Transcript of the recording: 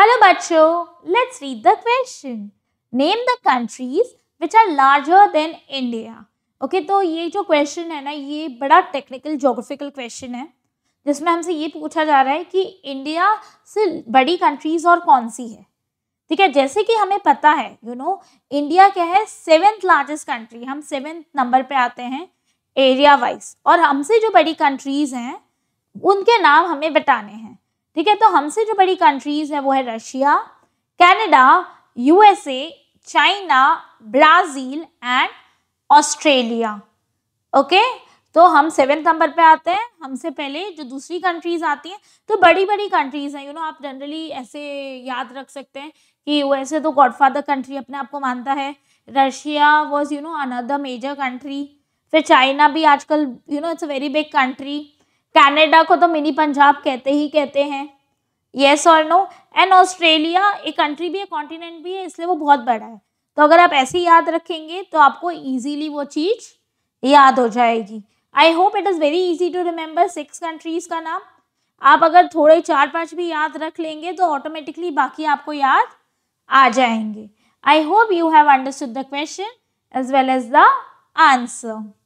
Hello bacho, let's read the question. Name the countries which are larger than India. Okay okay, तो ये जो question है ना ये बड़ा टेक्निकल जोग्राफिकल क्वेश्चन है जिसमें हमसे ये पूछा जा रहा है कि इंडिया से बड़ी कंट्रीज और कौन सी है ठीक है जैसे कि हमें पता है you you know know, India क्या है सेवेंथ लार्जेस्ट कंट्री हम सेवेंथ नंबर पे आते हैं एरिया वाइज और हमसे जो बड़ी कंट्रीज हैं उनके नाम हमें बताने हैं ठीक है तो हमसे जो बड़ी कंट्रीज है वो है Russia Canada USA China Brazil and Australia okay तो हम सेवन नंबर पे आते हैं हमसे पहले जो दूसरी कंट्रीज आती हैं तो बड़ी बड़ी कंट्रीज हैं यू नो आप जनरली ऐसे याद रख सकते हैं कि यूएसए तो गॉडफादर कंट्री अपने आप को मानता है Russia was you know another major country फिर चाइना भी आजकल you know it's a very big country Canada को तो मिनी पंजाब कहते ही कहते हैं येस और नो एंड ऑस्ट्रेलिया एक कंट्री भी है कॉन्टिनेंट भी है इसलिए वो बहुत बड़ा है तो अगर आप ऐसे याद रखेंगे तो आपको ईजीली वो चीज़ याद हो जाएगी I hope it is very easy to remember six countries का नाम आप अगर थोड़े चार पांच भी याद रख लेंगे तो ऑटोमेटिकली बाकी आपको याद आ जाएंगे I hope you have understood the question as well as the answer